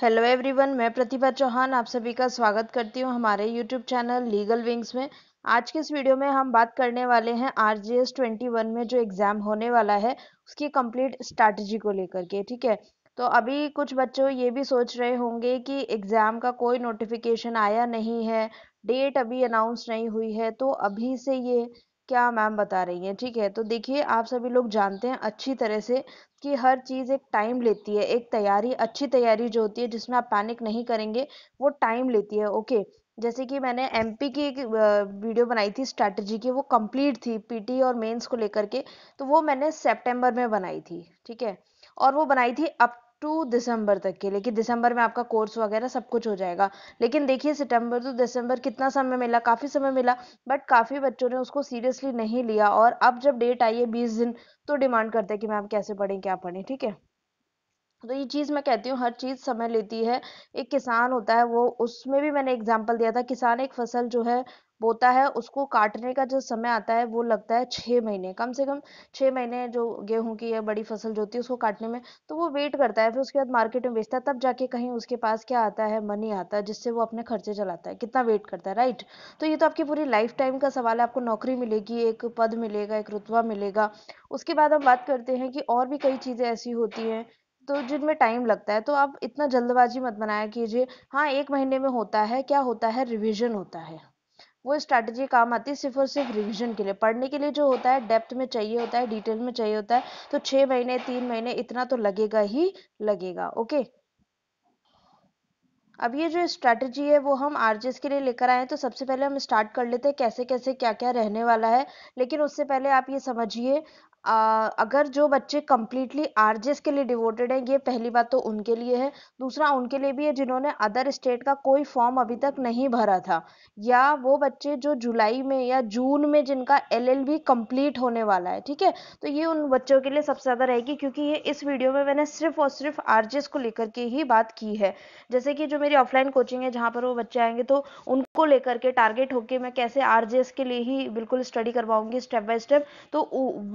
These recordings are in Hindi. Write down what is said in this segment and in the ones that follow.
हेलो एवरीवन मैं प्रतिभा चौहान आप सभी का स्वागत करती हूँ हमारे यूट्यूब चैनल लीगल विंग्स में आज के इस वीडियो में हम बात करने वाले हैं R G S twenty one में जो एग्ज़ाम होने वाला है उसकी कंप्लीट स्ट्रैटेजी को लेकर के ठीक है तो अभी कुछ बच्चों ये भी सोच रहे होंगे कि एग्ज़ाम का कोई नोटिफिकेशन आया नहीं है डेट अभी अनाउंस नहीं हुई है तो अभी से ये क्या मैम बता रही हैं ठीक है तो देखिए आप सभी लोग जानते हैं अच्छी तरह से कि हर चीज़ एक टाइम लेती है एक तैयारी अच्छी तैयारी जो होती है जिसमें आप पैनिक नहीं करेंगे वो टाइम लेती है ओके जैसे कि मैंने एमपी की एक वीडियो बनाई थी स्ट्रैटेजी की वो कंप्लीट थी पीटी और मेंस को लेकर के तो वो मैंने सेप्टेम्बर में बनाई थी ठीक है और वो बनाई थी अप टू दिसंबर तक के लेकिन दिसंबर में आपका कोर्स वगैरह सब कुछ हो जाएगा लेकिन देखिए सितंबर टू दिसंबर कितना समय मिला काफ़ी समय मिला बट काफ़ी बच्चों ने उसको सीरियसली नहीं लिया और अब जब डेट आई है बीस दिन तो डिमांड करते हैं कि मैम कैसे पढ़ें क्या पढ़ें ठीक है तो ये चीज़ मैं कहती हूँ हर चीज़ समय लेती है एक किसान होता है वो उसमें भी मैंने एग्जाम्पल दिया था किसान एक फसल जो है बोता है उसको काटने का जो समय आता है वो लगता है छः महीने कम से कम छः महीने जो गेहूं की है बड़ी फसल जो होती है उसको काटने में तो वो वेट करता है फिर उसके बाद मार्केट में बेचता है तब जाके कहीं उसके पास क्या आता है मनी आता है जिससे वो अपने खर्चे चलाता है कितना वेट करता है राइट तो ये तो आपकी पूरी लाइफ टाइम का सवाल है आपको नौकरी मिलेगी एक पद मिलेगा एक रुतवा मिलेगा उसके बाद हम बात करते हैं कि और भी कई चीज़ें ऐसी होती हैं तो जिनमें टाइम लगता है तो आप इतना जल्दबाजी मत बनाया कीजिए हाँ एक महीने में होता है क्या होता है रिविजन होता है वो स्ट्रैटेजी काम आती है सिर्फ और सिर्फ रिविजन के लिए पढ़ने के लिए जो होता है डेप्थ में चाहिए होता है डिटेल में चाहिए होता है तो छः महीने तीन महीने इतना तो लगेगा ही लगेगा ओके अब ये जो स्ट्रैटेजी है वो हम आरजेस के लिए लेकर आए हैं तो सबसे पहले हम स्टार्ट कर लेते हैं कैसे कैसे क्या क्या रहने वाला है लेकिन उससे पहले आप ये समझिए अगर जो बच्चे कम्प्लीटली आर के लिए डिवोटेड हैं ये पहली बात तो उनके लिए है दूसरा उनके लिए भी है जिन्होंने अदर स्टेट का कोई फॉर्म अभी तक नहीं भरा था या वो बच्चे जो जुलाई में या जून में जिनका एल एल कम्प्लीट होने वाला है ठीक है तो ये उन बच्चों के लिए सबसे ज़्यादा रहेगी क्योंकि ये इस वीडियो में मैंने सिर्फ और सिर्फ आर को लेकर के ही बात की है जैसे कि जो मेरी ऑफलाइन कोचिंग है जहाँ पर वो बच्चे आएंगे तो उनको लेकर के टारगेट होके मैं कैसे आर के लिए ही बिल्कुल स्टडी करवाऊंगी स्टेप बाय स्टेप तो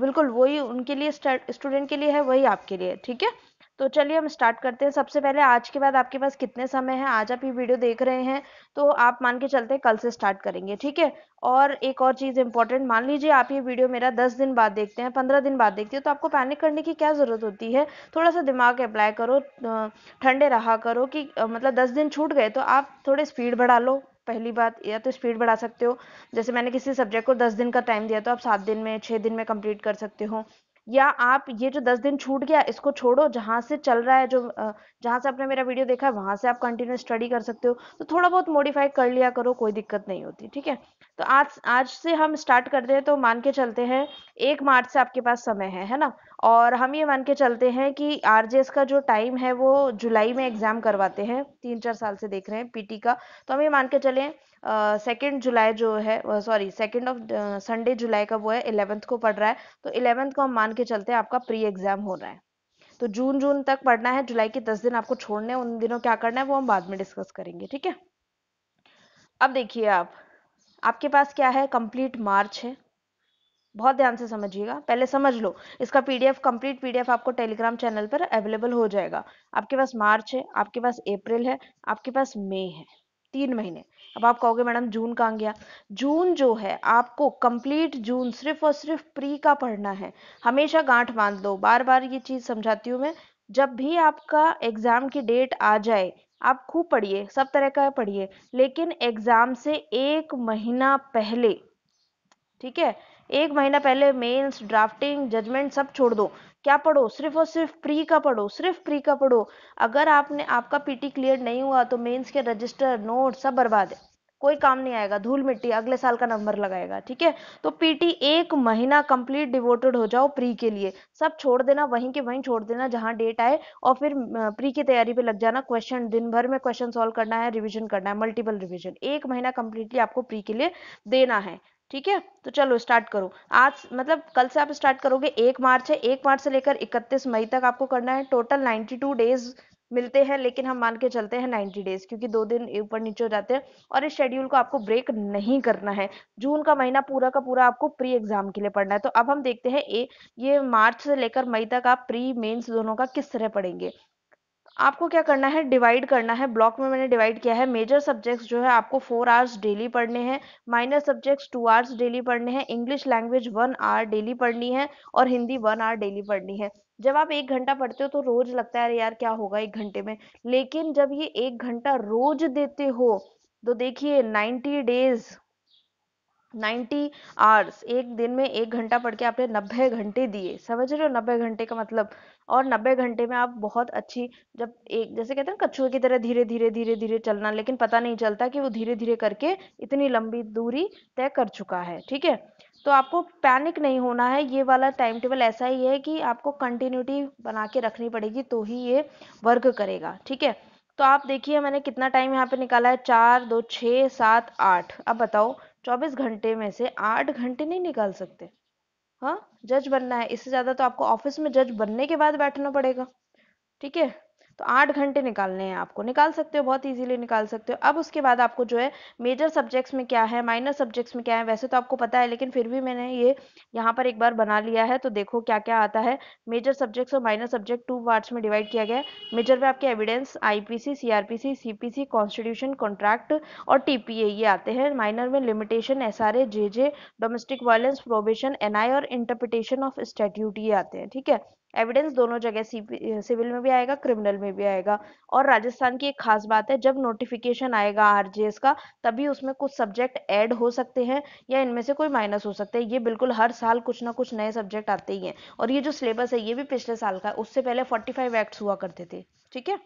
बिल्कुल वो वही उनके लिए स्टूडेंट के लिए है वही आपके लिए ठीक है तो चलिए हम स्टार्ट करते हैं सबसे पहले आज के बाद आपके पास कितने समय है आज आप ये वीडियो देख रहे हैं तो आप मान के चलते हैं कल से स्टार्ट करेंगे ठीक है और एक और चीज़ इंपॉर्टेंट मान लीजिए आप ये वीडियो मेरा 10 दिन बाद देखते हैं 15 दिन बाद देखते हैं तो आपको पैनिक करने की क्या ज़रूरत होती है थोड़ा सा दिमाग अप्लाई करो ठंडे रहा करो कि मतलब दस दिन छूट गए तो आप थोड़े स्पीड बढ़ा लो पहली बात या तो स्पीड बढ़ा सकते हो जैसे मैंने किसी सब्जेक्ट को दस दिन का टाइम दिया तो आप सात दिन में छः दिन में कंप्लीट कर सकते हो या आप ये जो दस दिन छूट गया इसको छोड़ो जहाँ से चल रहा है जो जहाँ से आपने मेरा वीडियो देखा है वहाँ से आप कंटिन्यू स्टडी कर सकते हो तो थोड़ा बहुत मॉडिफाई कर लिया करो कोई दिक्कत नहीं होती ठीक है तो आज आज से हम स्टार्ट करते हैं तो मान के चलते हैं एक मार्च से आपके पास समय है है ना और हम ये मान के चलते हैं कि आर का जो टाइम है वो जुलाई में एग्जाम करवाते हैं तीन चार साल से देख रहे हैं पीटी का तो हम ये मान के चले सेकेंड जुलाई जो है sorry second of Sunday July का वो है इलेवेंथ को पढ़ रहा है तो इलेवेंथ को हम मान के चलते हैं आपका प्री एग्जाम हो रहा है तो जून जून तक पढ़ना है जुलाई के दस दिन आपको छोड़ने उन दिनों क्या करना है वो हम बाद में डिस्कस करेंगे ठीक है अब देखिए आप आपके पास क्या है कंप्लीट मार्च है बहुत ध्यान से समझिएगा पहले समझ लो इसका पीडीएफ कंप्लीट पीडीएफ आपको टेलीग्राम चैनल पर अवेलेबल हो जाएगा आपके पास मार्च है आपके पास अप्रैल है आपके पास मई है तीन महीने अब आप कहोगे मैडम जून कहाँ गया जून जो है आपको कंप्लीट जून सिर्फ और सिर्फ प्री का पढ़ना है हमेशा गांठ बांध लो बार बार ये चीज समझाती हूँ मैं जब भी आपका एग्जाम की डेट आ जाए आप खूब पढ़िए सब तरह का पढ़िए लेकिन एग्जाम से एक महीना पहले ठीक है एक महीना पहले मेन्स ड्राफ्टिंग जजमेंट सब छोड़ दो क्या पढ़ो सिर्फ और सिर्फ प्री का पढ़ो सिर्फ प्री का पढ़ो अगर आपने आपका पीटी क्लियर नहीं हुआ तो मेंस के रजिस्टर नोट सब बर्बाद है कोई काम नहीं आएगा धूल मिट्टी अगले साल का नंबर लगाएगा ठीक है तो पीटी एक महीना कंप्लीट डिवोटेड हो जाओ प्री के लिए सब छोड़ देना वहीं के वहीं छोड़ देना जहां डेट आए और फिर प्री की तैयारी पे लग जाना क्वेश्चन दिन भर में क्वेश्चन सॉल्व करना है रिविजन करना है मल्टीपल रिविजन एक महीना कंप्लीटली आपको प्री के लिए देना है ठीक है तो चलो स्टार्ट करो आज मतलब कल से आप स्टार्ट करोगे एक मार्च है एक मार्च से लेकर इकतीस मई तक आपको करना है टोटल टू डेज मिलते हैं लेकिन हम मान के चलते हैं 90 डेज क्योंकि दो दिन ऊपर नीचे हो जाते हैं और इस शेड्यूल को आपको ब्रेक नहीं करना है जून का महीना पूरा का पूरा आपको प्री एग्जाम के लिए पढ़ना है तो अब हम देखते हैं ए ये मार्च से लेकर मई तक आप प्री मेंस दोनों का किस तरह पढ़ेंगे आपको क्या करना है डिवाइड करना है ब्लॉक में मैंने डिवाइड किया है मेजर सब्जेक्ट्स जो है आपको फोर आवर्स डेली पढ़ने हैं minor subjects two hours daily पढ़ने हैं English language one hour daily पढ़नी है और हिंदी वन आवर डेली पढ़नी है जब आप एक घंटा पढ़ते हो तो रोज लगता है यार क्या होगा एक घंटे में लेकिन जब ये एक घंटा रोज देते हो तो देखिए नाइन्टी डेज नाइन्टी आवर्स एक दिन में एक घंटा पढ़ के आपने नब्बे घंटे दिए समझ रहे हो नब्बे घंटे का मतलब और नब्बे घंटे में आप बहुत अच्छी जब एक जैसे कहते हैं ना कछुए की तरह धीरे धीरे धीरे धीरे चलना लेकिन पता नहीं चलता कि वो धीरे धीरे करके इतनी लंबी दूरी तय कर चुका है ठीक है तो आपको पैनिक नहीं होना है ये वाला टाइम टेबल ऐसा ही है कि आपको कंटिन्यूटी बना के रखनी पड़ेगी तो ही ये वर्क करेगा ठीक है तो आप देखिए मैंने कितना टाइम यहाँ पे निकाला है चार दो छः सात आठ अब बताओ चौबीस घंटे में से आठ घंटे नहीं निकाल सकते हाँ जज बनना है इससे ज़्यादा तो आपको ऑफिस में जज बनने के बाद बैठना पड़ेगा ठीक है तो आठ घंटे निकालने हैं आपको निकाल सकते हो बहुत ईजिली निकाल सकते हो अब उसके बाद आपको जो है मेजर सब्जेक्ट्स में क्या है माइनर सब्जेक्ट्स में क्या है वैसे तो आपको पता है लेकिन फिर भी मैंने ये यहाँ पर एक बार बना लिया है तो देखो क्या क्या आता है मेजर सब्जेक्ट्स और माइनर सब्जेक्ट टू पार्ट्स में डिवाइड किया गया है मेजर में आपके evidence IPC CrPC CPC constitution contract और टीपीए ये आते हैं माइनर में limitation J J domestic violence probation NI और इंटरप्रिटेशन ऑफ स्टेट्यूट ये आते हैं ठीक है एविडेंस दोनों जगह सिविल में भी आएगा क्रिमिनल में भी आएगा और राजस्थान की एक खास बात है जब नोटिफिकेशन आएगा आरजीएस का तभी उसमें कुछ सब्जेक्ट ऐड हो सकते हैं या इनमें से कोई माइनस हो सकते हैं ये बिल्कुल हर साल कुछ ना कुछ नए सब्जेक्ट आते ही हैं और ये जो सिलेबस है ये भी पिछले साल का उससे पहले फोर्टी फाइव एक्ट्स हुआ करते थे ठीक है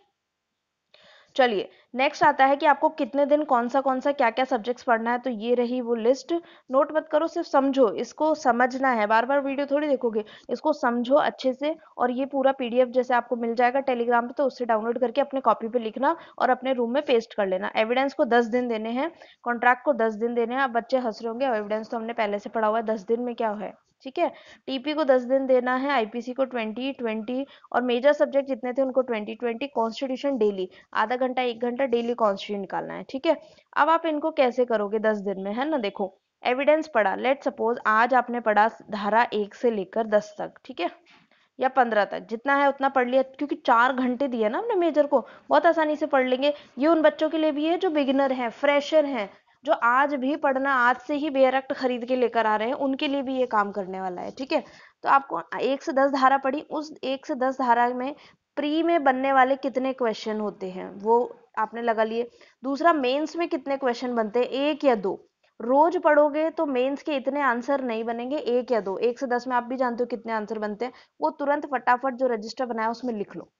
चलिए नेक्स्ट आता है कि आपको कितने दिन कौन सा कौन सा क्या क्या सब्जेक्ट्स पढ़ना है तो ये रही वो लिस्ट नोट मत करो सिर्फ समझो इसको समझना है बार बार वीडियो थोड़ी देखोगे इसको समझो अच्छे से और ये पूरा पीडीएफ जैसे आपको मिल जाएगा टेलीग्राम पे तो उससे डाउनलोड करके अपने कॉपी पे लिखना और अपने रूम में पेस्ट कर लेना एविडेंस को दस दिन देने हैं कॉन्ट्रैक्ट को दस दिन देने हैं आप बच्चे हंस रहे होंगे एविडेंस तो हमने पहले से पढ़ा हुआ है दस दिन में क्या है ठीक है टीपी को दस दिन देना है आईपीसी को ट्वेंटी ट्वेंटी और मेजर सब्जेक्ट जितने थे उनको ट्वेंटी ट्वेंटी कॉन्स्टिट्यूशन डेली आधा घंटा एक घंटा डेली कॉन्स्टिट्यूशन निकालना है ठीक है अब आप इनको कैसे करोगे दस दिन में है ना देखो एविडेंस पढ़ा लेट सपोज आज आपने पढ़ा धारा एक से लेकर दस तक ठीक है या पंद्रह तक जितना है उतना पढ़ लिया क्योंकि चार घंटे दिया ना हमने मेजर को बहुत आसानी से पढ़ लेंगे ये उन बच्चों के लिए भी है जो बिगिनर हैं फ्रेशर हैं जो आज भी पढ़ना आज से ही बेयर एक्ट खरीद के लेकर आ रहे हैं उनके लिए भी ये काम करने वाला है ठीक है तो आपको एक से दस धारा पढ़ी उस एक से दस धारा में प्री में बनने वाले कितने क्वेश्चन होते हैं वो आपने लगा लिए दूसरा मेंस में कितने क्वेश्चन बनते हैं एक या दो रोज पढ़ोगे तो मेंस के इतने आंसर नहीं बनेंगे एक या दो एक से दस में आप भी जानते हो कितने आंसर बनते हैं वो तुरंत फटाफट जो रजिस्टर बनाया उसमें लिख लो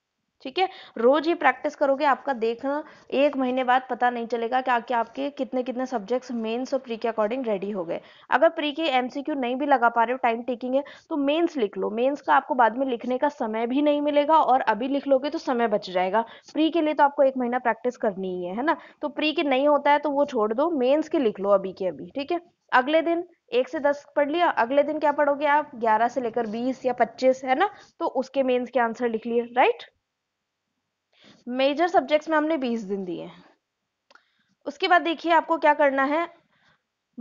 ठीक है रोज ये प्रैक्टिस करोगे आपका देखना एक महीने बाद पता नहीं चलेगा कि आके आपके कितने कितने सब्जेक्ट्स मेंस और प्री के अकॉर्डिंग रेडी हो गए अगर प्री के एमसीक्यू नहीं भी लगा पा रहे हो टाइम टेकिंग है तो मेंस लिख लो मेंस का आपको बाद में लिखने का समय भी नहीं मिलेगा और अभी लिख लोगे तो समय बच जाएगा प्री के लिए तो आपको एक महीना प्रैक्टिस करनी ही है है ना तो प्री के नहीं होता है तो वो छोड़ दो मेन्स के लिख लो अभी के अभी ठीक है अगले दिन एक से दस पढ़ लिया अगले दिन क्या पढ़ोगे आप ग्यारह से लेकर बीस या पच्चीस है ना तो उसके मेन्स के आंसर लिख लिए राइट मेजर सब्जेक्ट्स में हमने 20 दिन दिए उसके बाद देखिए आपको क्या करना है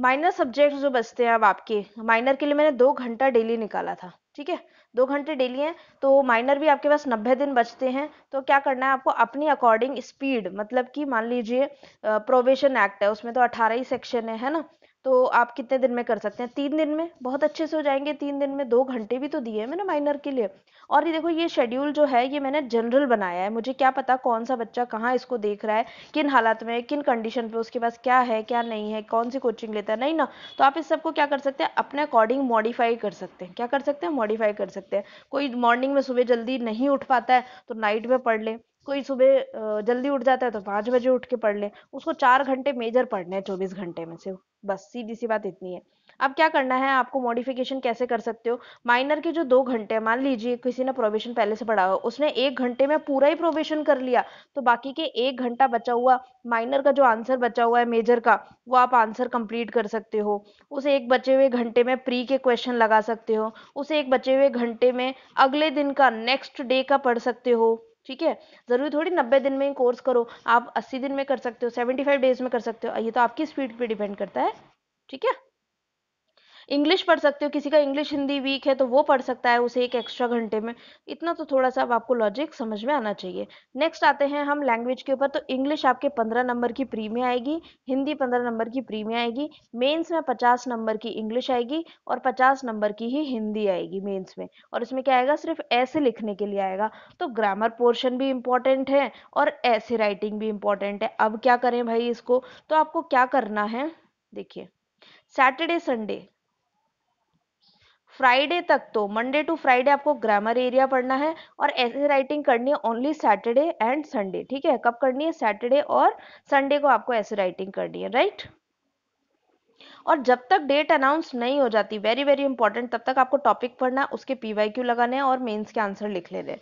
माइनर सब्जेक्ट जो बचते हैं अब आपके माइनर के लिए मैंने दो घंटा डेली निकाला था ठीक है दो घंटे डेली हैं तो माइनर भी आपके पास नब्बे दिन बचते हैं तो क्या करना है आपको अपनी अकॉर्डिंग स्पीड मतलब कि मान लीजिए प्रोवेशन एक्ट है उसमें तो अठारह ही सेक्शन है है ना तो आप कितने दिन में कर सकते हैं तीन दिन में बहुत अच्छे से हो जाएंगे तीन दिन में दो घंटे भी तो दिए हैं मैंने माइनर के लिए और ये देखो ये शेड्यूल जो है ये मैंने जनरल बनाया है मुझे क्या पता कौन सा बच्चा कहाँ इसको देख रहा है किन हालात में किन कंडीशन पे उसके पास क्या है क्या नहीं है कौन सी कोचिंग लेता है नहीं ना तो आप इस सबको क्या कर सकते हैं अपने अकॉर्डिंग मॉडिफाई कर सकते हैं क्या कर सकते हैं मॉडिफाई कर सकते हैं कोई मॉर्निंग में सुबह जल्दी नहीं उठ पाता है तो नाइट में पढ़ ले कोई सुबह जल्दी उठ जाता है तो पाँच बजे उठ के पढ़ ले उसको चार घंटे मेजर पढ़ने हैं चौबीस घंटे में से बस सीधी सी बात इतनी है अब क्या करना है आपको मॉडिफिकेशन कैसे कर सकते हो माइनर के जो दो घंटे मान लीजिए किसी ने प्रोबेशन पहले से पढ़ा हो उसने एक घंटे में पूरा ही प्रोबेशन कर लिया तो बाकी के एक घंटा बचा हुआ माइनर का जो आंसर बचा हुआ है मेजर का वो आप आंसर कंप्लीट कर सकते हो उस एक बचे हुए घंटे में प्री के क्वेश्चन लगा सकते हो उस एक बचे हुए घंटे में अगले दिन का नेक्स्ट डे का पढ़ सकते हो ठीक है जरूरी थोड़ी नब्बे दिन में ही कोर्स करो आप अस्सी दिन में कर सकते हो सेवेंटी फाइव डेज में कर सकते हो ये तो आपकी स्पीड पे डिपेंड करता है ठीक है इंग्लिश पढ़ सकते हो किसी का इंग्लिश हिंदी वीक है तो वो पढ़ सकता है उसे एक एक्स्ट्रा घंटे में इतना तो थोड़ा सा आपको लॉजिक समझ में आना चाहिए नेक्स्ट आते हैं हम लैंग्वेज के ऊपर तो इंग्लिश आपके पंद्रह नंबर की प्री में आएगी हिंदी पंद्रह नंबर की प्री में आएगी मेन्स में पचास नंबर की इंग्लिश आएगी और पचास नंबर की ही हिंदी आएगी मेन्स में और इसमें क्या आएगा सिर्फ ऐसे लिखने के लिए आएगा तो ग्रामर पोर्शन भी इंपॉर्टेंट है और ऐसे राइटिंग भी इंपॉर्टेंट है अब क्या करें भाई इसको तो आपको क्या करना है देखिए सैटरडे संडे फ्राइडे तक तो मंडे टू फ्राइडे आपको ग्रामर एरिया पढ़ना है और ऐसे राइटिंग करनी है ओनली सैटरडे एंड संडे ठीक है कब करनी है सैटरडे और संडे को आपको ऐसे राइटिंग करनी है राइट और जब तक डेट अनाउंस नहीं हो जाती वेरी वेरी इंपॉर्टेंट तब तक आपको टॉपिक पढ़ना उसके पीवाईक्यू लगाने और मेंस के आंसर लिख लेने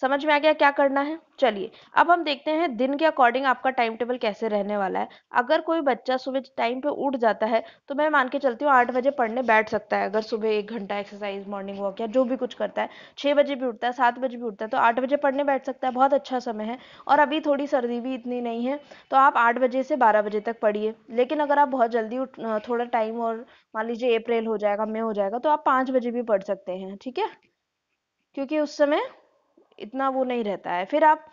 समझ में आ गया क्या करना है चलिए अब हम देखते हैं दिन के अकॉर्डिंग आपका टाइम टेबल कैसे रहने वाला है अगर कोई बच्चा सुबह टाइम पे उठ जाता है तो मैं मान के चलती हूँ आठ बजे पढ़ने बैठ सकता है अगर सुबह एक घंटा एक्सरसाइज मॉर्निंग वॉक या जो भी कुछ करता है छः बजे भी उठता है सात बजे भी उठता है तो आठ बजे पढ़ने बैठ सकता है बहुत अच्छा समय है और अभी थोड़ी सर्दी भी इतनी नहीं है तो आप आठ बजे से बारह बजे तक पढ़िए लेकिन अगर आप बहुत जल्दी थोड़ा टाइम और मान लीजिए अप्रैल हो जाएगा मई हो जाएगा तो आप पाँच बजे भी पढ़ सकते हैं ठीक है क्योंकि उस समय इतना वो नहीं रहता है फिर आप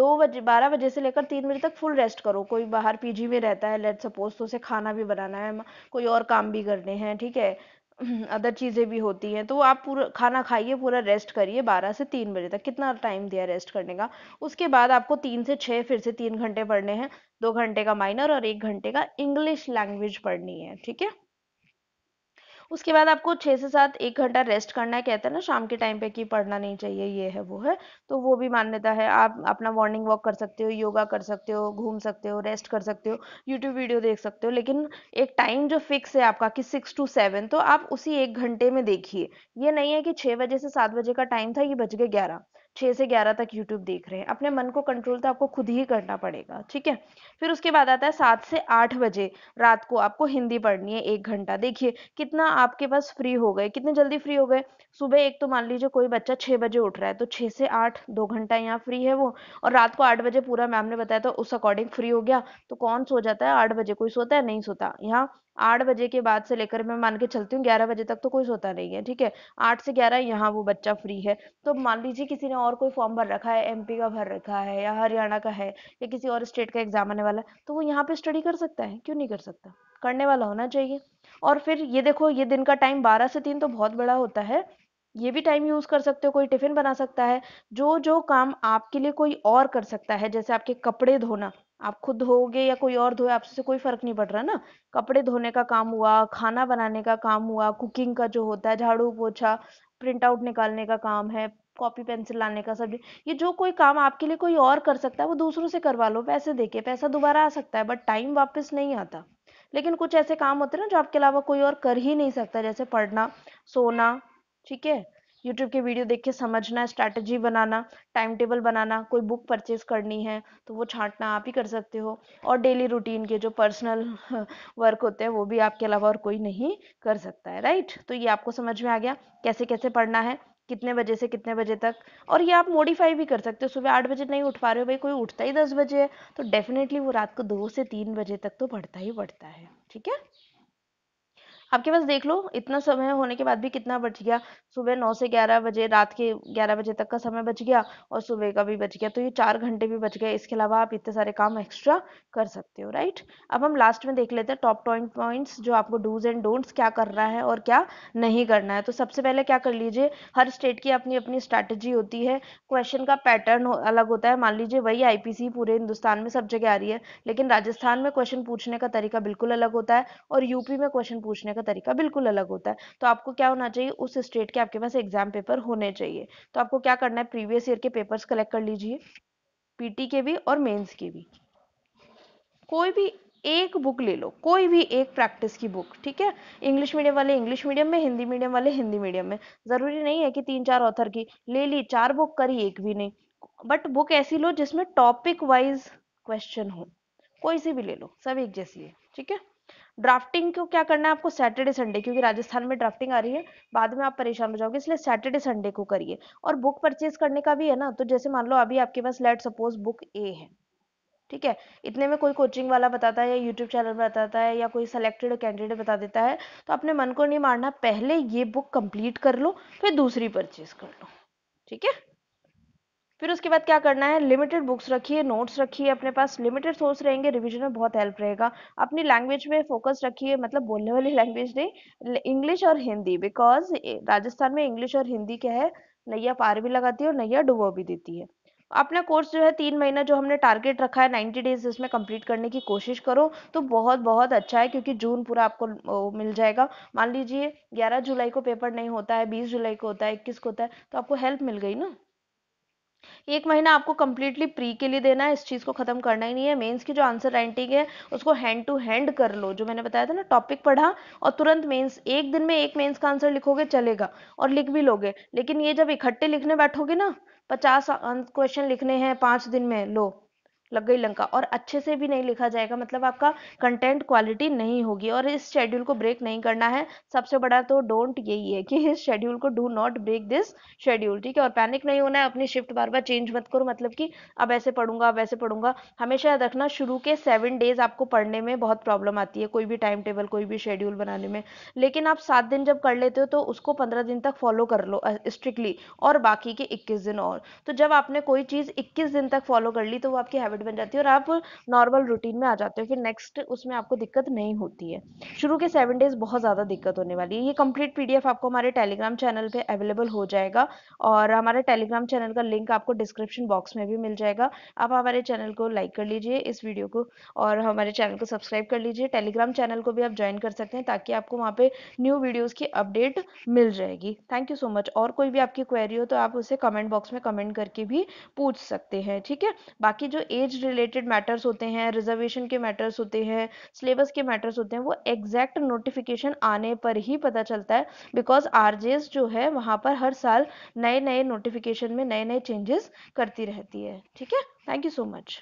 दो बजे बारह बजे से लेकर तीन बजे तक फुल रेस्ट करो कोई बाहर पीजी में रहता है लेट सपोज तो उसे खाना भी बनाना है कोई और काम भी करने हैं ठीक है अदर चीज़ें भी होती हैं तो आप पूरा खाना खाइए पूरा रेस्ट करिए बारह से तीन बजे तक कितना टाइम दिया रेस्ट करने का उसके बाद आपको तीन से छः फिर से तीन घंटे पढ़ने हैं दो घंटे का माइनर और एक घंटे का इंग्लिश लैंग्वेज पढ़नी है ठीक है उसके बाद आपको छः से सात एक घंटा रेस्ट करना है कहते हैं ना शाम के टाइम पे कि पढ़ना नहीं चाहिए ये है वो है तो वो भी मान्यता है आप अपना मॉर्निंग वॉक कर सकते हो योगा कर सकते हो घूम सकते हो रेस्ट कर सकते हो यूट्यूब वीडियो देख सकते हो लेकिन एक टाइम जो फिक्स है आपका कि सिक्स टू सेवन तो आप उसी एक घंटे में देखिए ये नहीं है कि छः बजे से सात बजे का टाइम था ये बज गए ग्यारह छः से ग्यारह तक यूट्यूब देख रहे हैं अपने मन को कंट्रोल तो आपको खुद ही करना पड़ेगा ठीक है फिर उसके बाद आता है सात से आठ बजे रात को आपको हिंदी पढ़नी है एक घंटा देखिए कितना आपके पास फ्री हो गए कितने जल्दी फ्री हो गए सुबह एक तो मान लीजिए कोई बच्चा छः बजे उठ रहा है तो छः से आठ दो घंटा यहाँ फ्री है वो और रात को आठ बजे पूरा मैम ने बताया था उस अकॉर्डिंग फ्री हो गया तो कौन सो जाता है आठ बजे कोई सोता है नहीं सोता यहाँ आठ बजे के बाद से लेकर मैं मान के चलती हूँ ग्यारह बजे तक तो कोई सोता नहीं है ठीक है आठ से ग्यारह यहाँ वो बच्चा फ्री है तो मान लीजिए किसी ने और कोई फॉर्म भर रखा है एमपी का भर रखा है या हरियाणा का है या किसी और स्टेट का एग्जाम आने वाला है तो वो यहाँ पे स्टडी कर सकता है क्यों नहीं कर सकता करने वाला होना चाहिए और फिर ये देखो ये दिन का टाइम बारह से तीन तो बहुत बड़ा होता है ये भी टाइम यूज़ कर सकते हो कोई टिफ़िन बना सकता है जो जो काम आपके लिए कोई और कर सकता है जैसे आपके कपड़े धोना आप खुद धोगे या कोई और धोए आपसे कोई फर्क नहीं पड़ रहा ना कपड़े धोने का काम हुआ खाना बनाने का काम हुआ कुकिंग का जो होता है झाड़ू पोछा प्रिंट आउट निकालने का काम है कॉपी पेंसिल लाने का सब ये जो कोई काम आपके लिए कोई और कर सकता है वो दूसरों से करवा लो पैसे देके पैसा दोबारा आ सकता है बट टाइम वापस नहीं आता लेकिन कुछ ऐसे काम होते हैं ना जो आपके अलावा कोई और कर ही नहीं सकता जैसे पढ़ना सोना ठीक है यूट्यूब के वीडियो देख के समझना स्ट्रैटेजी बनाना टाइम टेबल बनाना कोई बुक परचेज करनी है तो वो छांटना आप ही कर सकते हो और डेली रूटीन के जो पर्सनल वर्क होते हैं वो भी आपके अलावा और कोई नहीं कर सकता है राइट तो ये आपको समझ में आ गया कैसे कैसे पढ़ना है कितने बजे से कितने बजे तक और ये आप मॉडिफाई भी कर सकते हो सुबह आठ बजे नहीं उठ पा रहे हो भाई कोई उठता ही दस बजे है तो डेफिनेटली वो रात को दो से तीन बजे तक तो पढ़ता ही पढ़ता है ठीक है आपके पास देख लो इतना समय होने के बाद भी कितना बच गया सुबह नौ से ग्यारह बजे रात के ग्यारह बजे तक का समय बच गया और सुबह का भी बच गया तो ये चार घंटे भी बच गए इसके अलावा आप इतने सारे काम एक्स्ट्रा कर सकते हो राइट अब हम लास्ट में देख लेते हैं टॉप पॉइंट पॉइंट्स जो आपको डूज एंड डोंट्स क्या करना है और क्या नहीं करना है तो सबसे पहले क्या कर लीजिए हर स्टेट की अपनी अपनी स्ट्रैटेजी होती है क्वेश्चन का पैटर्न अलग होता है मान लीजिए वही आईपीसी पूरे हिंदुस्तान में सब जगह आ रही है लेकिन राजस्थान में क्वेश्चन पूछने का तरीका बिल्कुल अलग होता है और यूपी में क्वेश्चन पूछने का का तरीका बिल्कुल अलग होता है तो आपको क्या होना चाहिए उस स्टेट के आपके पास एग्जाम पेपर होने चाहिए तो आपको क्या करना है प्रीवियस ईयर के पेपर्स कलेक्ट कर लीजिए पीटी के भी और मेंस के भी कोई भी एक बुक ले लो कोई भी एक प्रैक्टिस की बुक ठीक है इंग्लिश मीडियम वाले इंग्लिश मीडियम में हिंदी मीडियम वाले हिंदी मीडियम में ज़रूरी नहीं है कि तीन चार ऑथर की ले ली चार बुक करी एक भी नहीं बट बुक ऐसी लो जिसमें टॉपिक वाइज क्वेश्चन हो कोई सी भी ले लो सब एक जैसी है ठीक है ड्राफ्टिंग को क्या करना है आपको सैटरडे संडे क्योंकि राजस्थान में ड्राफ्टिंग आ रही है बाद में आप परेशान हो जाओगे इसलिए सैटरडे संडे को करिए और बुक परचेज करने का भी है ना तो जैसे मान लो अभी आपके पास लेट सपोज बुक ए है ठीक है इतने में कोई कोचिंग वाला बताता है या यूट्यूब चैनल बताता है या कोई सिलेक्टेड कैंडिडेट बता देता है तो अपने मन को नहीं मारना पहले ये बुक कंप्लीट कर लो फिर दूसरी परचेज कर लो ठीक है फिर उसके बाद क्या करना है लिमिटेड बुक्स रखिए नोट्स रखिए अपने पास लिमिटेड सोर्स रहेंगे रिविजन में बहुत हेल्प रहेगा अपनी लैंग्वेज में फोकस रखिए मतलब बोलने वाली लैंग्वेज नहीं इंग्लिश और हिंदी बिकॉज राजस्थान में इंग्लिश और हिंदी क्या है नैया पार भी लगाती है और नैया डुबो भी देती है अपना कोर्स जो है तीन महीना जो हमने टारगेट रखा है नाइन्टी डेज इसमें कंप्लीट करने की कोशिश करो तो बहुत बहुत अच्छा है क्योंकि जून पूरा आपको मिल जाएगा मान लीजिए ग्यारह जुलाई को पेपर नहीं होता है बीस जुलाई को होता है इक्कीस को होता है तो आपको हेल्प मिल गई ना एक महीना आपको कंप्लीटली प्री के लिए देना है इस चीज़ को खत्म करना ही नहीं है मेंस की जो आंसर राइटिंग है उसको हैंड टू हैंड कर लो जो मैंने बताया था ना टॉपिक पढ़ा और तुरंत मेंस एक दिन में एक मेंस का आंसर लिखोगे चलेगा और लिख भी लोगे लेकिन ये जब इकट्ठे लिखने बैठोगे ना पचास क्वेश्चन लिखने हैं पाँच दिन में लो लग गई लंका और अच्छे से भी नहीं लिखा जाएगा मतलब आपका कंटेंट क्वालिटी नहीं होगी और इस शेड्यूल को ब्रेक नहीं करना है सबसे बड़ा तो डोंट यही है कि इस शेड्यूल को do not break this schedule ठीक है और पैनिक नहीं होना है अपनी शिफ्ट बार बार चेंज मत करो मतलब कि अब ऐसे पढ़ूंगा अब ऐसे पढ़ूंगा हमेशा याद रखना शुरू के सेवन डेज आपको पढ़ने में बहुत प्रॉब्लम आती है कोई भी टाइम टेबल कोई भी शेड्यूल बनाने में लेकिन आप सात दिन जब कर लेते हो तो उसको पंद्रह दिन तक फॉलो कर लो स्ट्रिक्टली और बाकी के इक्कीस दिन और तो जब आपने कोई चीज़ इक्कीस दिन तक फॉलो कर ली तो वो आपकी हैबिट हैबिट बन जाती है और आप नॉर्मल रूटीन में आ जाते हो फिर नेक्स्ट उसमें आपको दिक्कत नहीं होती है शुरू के सेवन डेज बहुत ज़्यादा दिक्कत होने वाली है ये कंप्लीट पीडीएफ आपको हमारे टेलीग्राम चैनल पे अवेलेबल हो जाएगा और हमारे टेलीग्राम चैनल का लिंक आपको डिस्क्रिप्शन बॉक्स में भी मिल जाएगा आप हमारे चैनल को लाइक कर लीजिए इस वीडियो को और हमारे चैनल को सब्सक्राइब कर लीजिए टेलीग्राम चैनल को भी आप ज्वाइन कर सकते हैं ताकि आपको वहाँ पर न्यू वीडियोज़ की अपडेट मिल जाएगी थैंक यू सो मच और कोई भी आपकी क्वेरी हो तो आप उसे कमेंट बॉक्स में कमेंट करके भी पूछ सकते हैं ठीक है बाकी जो एज एज रिलेटेड मैटर्स होते हैं रिजर्वेशन के मैटर्स होते हैं सिलेबस के मैटर्स होते हैं वो एग्जैक्ट नोटिफिकेशन आने पर ही पता चलता है बिकॉज आर जो है वहाँ पर हर साल नए नए नोटिफिकेशन में नए नए चेंजेस करती रहती है ठीक है थैंक यू सो मच